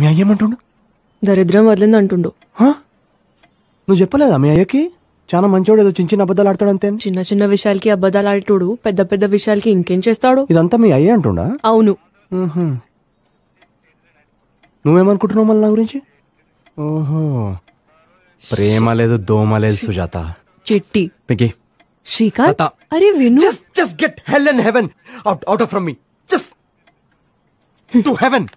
మీ అయ్య ఏమంటుండు దరిద్రం వదిలింది అంటుండు నువ్వు చెప్పలేదా మీ అయ్యకి చాలా మంచివాడు ఏదో చిన్న చిన్న అబద్ధాలు ఆడతాడంతే చిన్న చిన్న విషయాలకి అబద్ధాలు ఆడేటోడు పెద్ద పెద్ద విషయాలకి ఇంకేం చేస్తాడు ఇదంతా మీ అయ్యే అంటుండా అవును నువ్వేమనుకుంటున్నావు మళ్ళీ నా గురించి ఓహో ప్రేమ లేదు దోమ లేదు సుజాత చెట్టి మికి శ్రీకాంత్ అరే విను just just get hell and heaven out out of from me just to haven